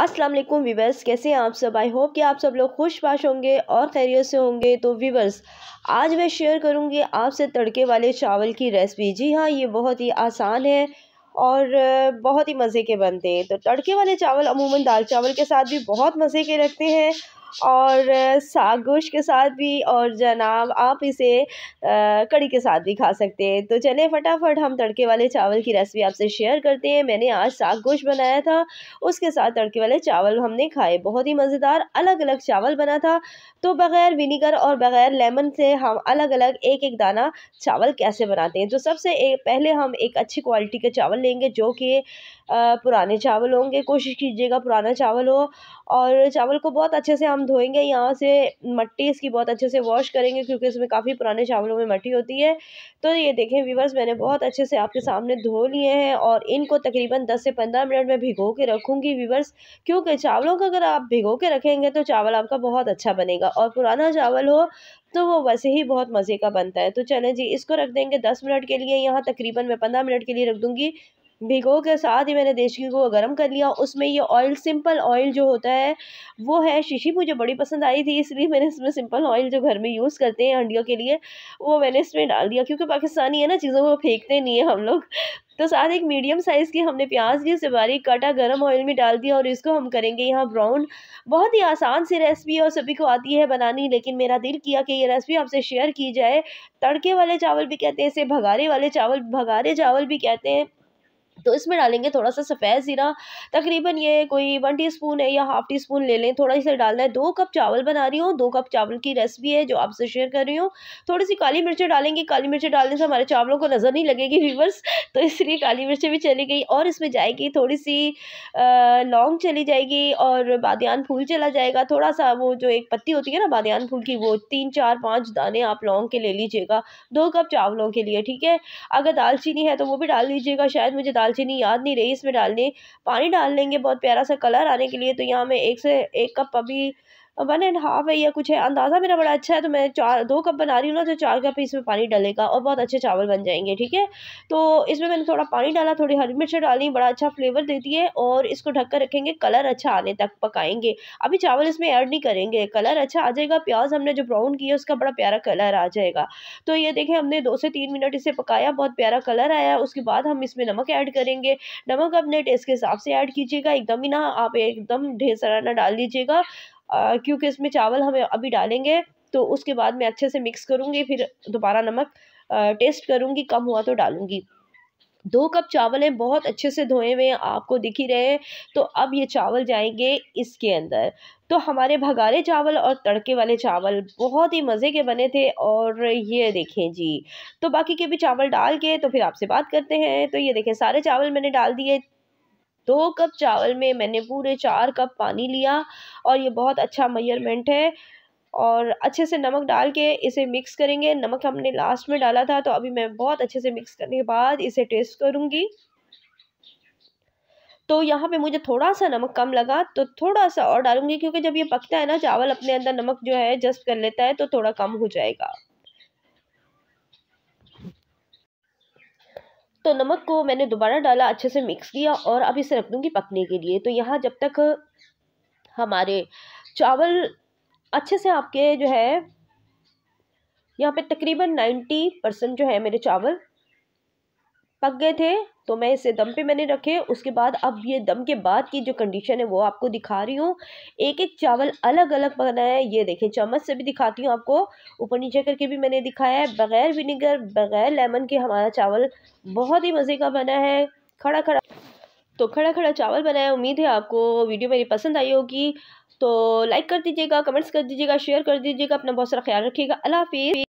Aslam viewers कैसे हैं आप सब आई होप कि आप सब लोग खुश पाश होंगे और खैरियत से होंगे तो वीवर्स आज मैं शेयर करूंगी आपसे तड़के वाले चावल की रेसिपी जी हाँ ये बहुत ही आसान है और बहुत ही मज़े के बनते हैं तो तड़के वाले चावल अमूमन दाल चावल के साथ भी बहुत मज़े के लगते हैं और सागोश के साथ भी और जनाब आप इसे कड़ी के साथ भी खा सकते हैं तो चले फटाफट हम तड़के वाले चावल की रेसिपी आपसे शेयर करते हैं मैंने आज सागोश बनाया था उसके साथ तड़के वाले चावल हमने खाए बहुत ही मज़ेदार अलग अलग चावल बना था तो बग़ैर विनीगर और बग़ैर लेमन से हम अलग अलग एक एक दाना चावल कैसे बनाते हैं तो सबसे पहले हम एक अच्छी क्वालिटी के चावल लेंगे जो कि पुराने चावल होंगे कोशिश कीजिएगा पुराना चावल हो और चावल को बहुत अच्छे से हम हम धोएंगे यहाँ से मट्टी इसकी बहुत अच्छे से वॉश करेंगे क्योंकि इसमें काफ़ी पुराने चावलों में मट्टी होती है तो ये देखें व्यूवर्स मैंने बहुत अच्छे से आपके सामने धो लिए हैं और इनको तकरीबन दस से पंद्रह मिनट में भिगो के रखूँगी व्यूवर्स क्योंकि चावलों का अगर आप भिगो के रखेंगे तो चावल आपका बहुत अच्छा बनेगा और पुराना चावल हो तो वो वैसे ही बहुत मज़े का बनता है तो चलें जी इसको रख देंगे दस मिनट के लिए यहाँ तकरीबन मैं पंद्रह मिनट के लिए रख दूँगी भिगो के साथ ही मैंने देशी घी को गर्म कर लिया उसमें ये ऑयल सिंपल ऑयल जो होता है वो है शीशी मुझे बड़ी पसंद आई थी इसलिए मैंने इसमें सिंपल ऑयल जो घर में यूज़ करते हैं हंडियों के लिए वो मैंने इसमें डाल दिया क्योंकि पाकिस्तानी है ना चीज़ों को फेंकते नहीं है हम लोग तो साथ एक मीडियम साइज़ की हमने प्याज ली उसे बारीक काटा गर्म ऑयल में डाल दिया और इसको हम करेंगे यहाँ ब्राउन बहुत ही आसान सी रेसिपी है और सभी को आती है बनानी लेकिन मेरा दिल किया कि ये रेसिपी आपसे शेयर की जाए तड़के वाले चावल भी कहते हैं इसे भगारे वाले चावल भगारे चावल भी कहते हैं तो इसमें डालेंगे थोड़ा सा सफ़ेद ज़ीरा तकरीबन ये कोई वन टीस्पून है या हाफ़ टी स्पून ले लें थोड़ा इसे डालना है दो कप चावल बना रही हूँ दो कप चावल की रेसिपी है जो आपसे शेयर कर रही हूँ थोड़ी सी काली मिर्चें डालेंगे काली मिर्चें डालने से हमारे चावलों को नज़र नहीं लगेगी व्यूवर्स तो इसलिए काली मिर्चें भी चली गई और इसमें जाएगी थोड़ी सी लौंग चली जाएगी और बादियान फूल चला जाएगा थोड़ा सा वो जो एक पत्ती होती है ना बादियान फूल की वो तीन चार पाँच दाने आप लौंग के ले लीजिएगा दो कप चावलों के लिए ठीक है अगर दालचीनी है तो वो भी डाल लीजिएगा शायद मुझे दालचीनी याद नहीं रही इसमें डालनी पानी डाल लेंगे बहुत प्यारा सा कलर आने के लिए तो यहाँ मैं एक से एक कप अभी वन एंड हाफ है या कुछ है अंदाज़ा मेरा बड़ा अच्छा है तो मैं चार दो कप बना रही हूँ ना तो चार कप इसमें पानी डलेगा और बहुत अच्छे चावल बन जाएंगे ठीक है तो इसमें मैंने थोड़ा पानी डाला थोड़ी हरी मिर्च डाली बड़ा अच्छा फ्लेवर देती है और इसको ढक कर रखेंगे कलर अच्छा आने तक पकाएंगे अभी चावल इसमें ऐड नहीं करेंगे कलर अच्छा आ जाएगा प्याज हमने जो ब्राउन किया उसका बड़ा प्यारा कलर आ जाएगा तो ये देखें हमने दो से तीन मिनट इसे पकाया बहुत प्यारा कलर आया उसके बाद हम इसमें नमक ऐड करेंगे नमक अपने टेस्ट के हिसाब से ऐड कीजिएगा एकदम ही ना आप एकदम ढेर सारा ना डाल दीजिएगा क्योंकि इसमें चावल हम अभी डालेंगे तो उसके बाद मैं अच्छे से मिक्स करूँगी फिर दोबारा नमक टेस्ट करूँगी कम हुआ तो डालूँगी दो कप चावल हैं बहुत अच्छे से धोए हुए हैं आपको दिख ही रहे हैं तो अब ये चावल जाएंगे इसके अंदर तो हमारे भगारे चावल और तड़के वाले चावल बहुत ही मज़े के बने थे और ये देखें जी तो बाकी के भी चावल डाल के तो फिर आपसे बात करते हैं तो ये देखें सारे चावल मैंने डाल दिए दो कप चावल में मैंने पूरे चार कप पानी लिया और ये बहुत अच्छा मेजरमेंट है और अच्छे से नमक डाल के इसे मिक्स करेंगे नमक हमने लास्ट में डाला था तो अभी मैं बहुत अच्छे से मिक्स करने के बाद इसे टेस्ट करूँगी तो यहाँ पे मुझे थोड़ा सा नमक कम लगा तो थोड़ा सा और डालूंगी क्योंकि जब ये पकता है ना चावल अपने अंदर नमक जो है जस्ट कर लेता है तो थोड़ा कम हो जाएगा तो नमक को मैंने दोबारा डाला अच्छे से मिक्स किया और अब इसे रख दूँगी पकने के लिए तो यहाँ जब तक हमारे चावल अच्छे से आपके जो है यहाँ पे तकरीबन नाइन्टी परसेंट जो है मेरे चावल पक गए थे तो मैं इसे दम पे मैंने रखे उसके बाद अब ये दम के बाद की जो कंडीशन है वो आपको दिखा रही हूँ एक एक चावल अलग अलग बनाया है ये देखें चम्मच से भी दिखाती हूँ आपको ऊपर नीचे करके भी मैंने दिखाया है बग़ैर विनीगर बग़ैर लेमन के हमारा चावल बहुत ही मज़े का बना है खड़ा खड़ा तो खड़ा खड़ा चावल बनाया उम्मीद है आपको वीडियो मेरी पसंद आई होगी तो लाइक कर दीजिएगा कमेंट्स कर दीजिएगा शेयर कर दीजिएगा अपना बहुत सारा ख्याल रखिएगा अल्लाह हाफिज़